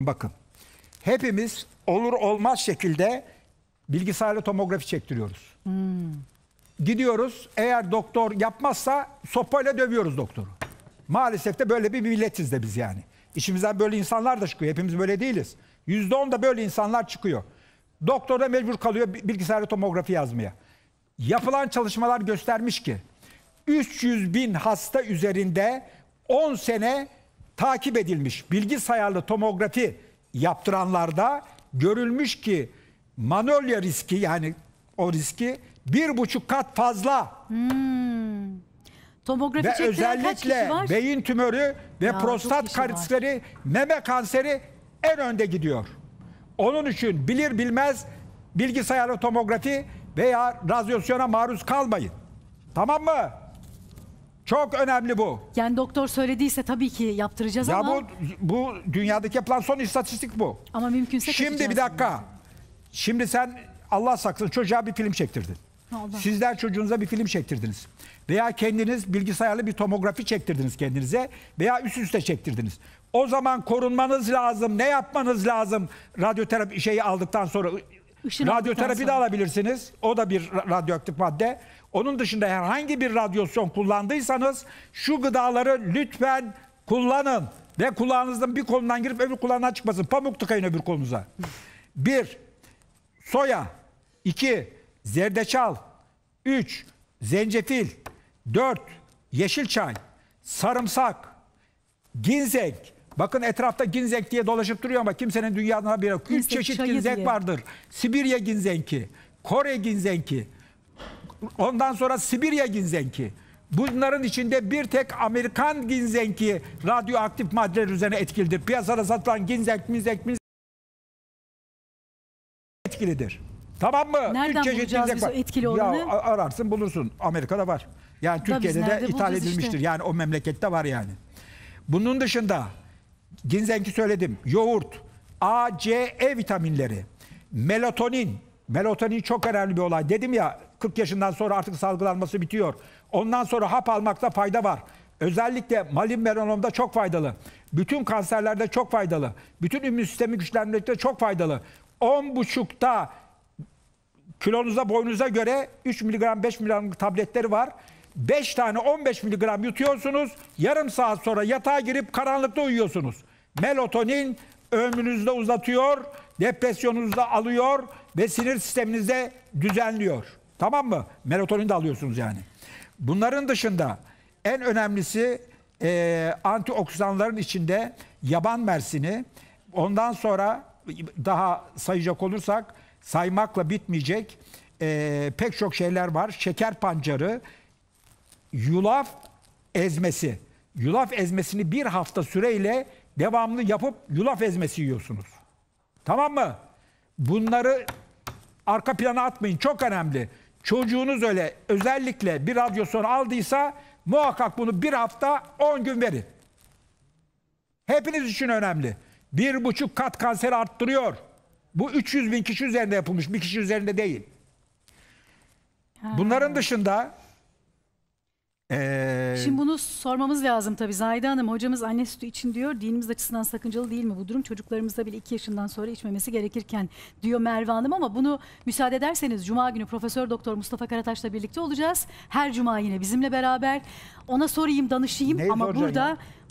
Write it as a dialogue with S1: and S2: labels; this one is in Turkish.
S1: Bakın. Hepimiz olur olmaz şekilde bilgisayarla tomografi çektiriyoruz. Hmm. Gidiyoruz. Eğer doktor yapmazsa sopayla dövüyoruz doktoru. Maalesef de böyle bir milletiz de biz yani. İşimizden böyle insanlar da çıkıyor. Hepimiz böyle değiliz. Yüzde on da böyle insanlar çıkıyor. Doktor da mecbur kalıyor bilgisayarla tomografi yazmaya. Yapılan çalışmalar göstermiş ki 300 bin hasta üzerinde 10 sene takip edilmiş bilgisayarlı tomografi yaptıranlarda görülmüş ki manolya riski yani o riski bir buçuk kat fazla. Hmm. Tomografi ve özellikle kaç beyin tümörü ve ya, prostat kanseri, meme kanseri en önde gidiyor. Onun için bilir bilmez bilgisayarlı tomografi veya radyasyona maruz kalmayın. Tamam mı? Çok önemli bu. Yani doktor söylediyse tabii ki yaptıracağız ya ama. Ya bu, bu dünyadaki yapılan son istatistik bu. Ama mümkünse Şimdi bir dakika. Yani. Şimdi sen Allah saksın çocuğa bir film çektirdin. oldu? Sizler çocuğunuza bir film çektirdiniz. Veya kendiniz bilgisayarlı bir tomografi çektirdiniz kendinize. Veya üst üste çektirdiniz. O zaman korunmanız lazım. Ne yapmanız lazım? Radyoterapi şeyi aldıktan sonra Işın Radyoterapi de alabilirsiniz. O da bir radyoaktif madde. Onun dışında herhangi bir radyasyon kullandıysanız şu gıdaları lütfen kullanın. Ve kulağınızdan bir kolundan girip öbür kulağına çıkmasın. Pamuk tıkayın öbür kolunuza. bir, soya. iki zerdeçal. Üç, zencefil. Dört, yeşil çay. Sarımsak. Ginseng Bakın etrafta ginzek diye dolaşıp duruyor ama kimsenin dünyadan haberi yok. Üç çeşit ginzek diye. vardır. Sibirya ginzenki, Kore ginzenki, ondan sonra Sibirya ginzenki. Bunların içinde bir tek Amerikan ginzenki radyoaktif maddeler üzerine etkilidir. Piyasada satılan ginzek, ginzek, ginzek etkilidir. Tamam mı? Nereden Üç çeşit bulacağız var. etkili olanı? Ya, ararsın bulursun. Amerika'da var. Yani Türkiye'de de ithal edilmiştir. Işte. Yani o memlekette var yani. Bunun dışında Ginzenki söyledim. Yoğurt, A, C, E vitaminleri, melatonin. Melatonin çok önemli bir olay. Dedim ya 40 yaşından sonra artık salgılanması bitiyor. Ondan sonra hap almakta fayda var. Özellikle malin melanomda çok faydalı. Bütün kanserlerde çok faydalı. Bütün immün sistemi güçlendirmekte çok faydalı. 10,5'ta kilonuza boynunuza göre 3 mg 5 mg tabletleri var. 5 tane 15 mg yutuyorsunuz. Yarım saat sonra yatağa girip karanlıkta uyuyorsunuz. Melatonin ömrünüzde uzatıyor, depresyonunuzda alıyor ve sinir sisteminizde düzenliyor. Tamam mı? Melatonin de alıyorsunuz yani. Bunların dışında en önemlisi e, antioksidanların içinde yaban mersini, ondan sonra daha sayacak olursak saymakla bitmeyecek e, pek çok şeyler var. Şeker pancarı, yulaf ezmesi. Yulaf ezmesini bir hafta süreyle devamlı yapıp yulaf ezmesi yiyorsunuz. Tamam mı? Bunları arka plana atmayın. Çok önemli. Çocuğunuz öyle özellikle bir radyosonu aldıysa muhakkak bunu bir hafta on gün verin. Hepiniz için önemli. Bir buçuk kat kanser arttırıyor. Bu 300 bin kişi üzerinde yapılmış. Bir kişi üzerinde değil. Bunların dışında ee, Şimdi bunu sormamız lazım tabii. Zahide Hanım hocamız anne sütü için diyor. Dinimiz açısından sakıncalı değil mi bu durum? Çocuklarımızda bile iki yaşından sonra içmemesi gerekirken diyor Merve Hanım ama bunu müsaade ederseniz Cuma günü Profesör Doktor Mustafa Karataş'la birlikte olacağız. Her Cuma yine bizimle beraber. Ona sorayım, danışayım ne ama burada... Ya?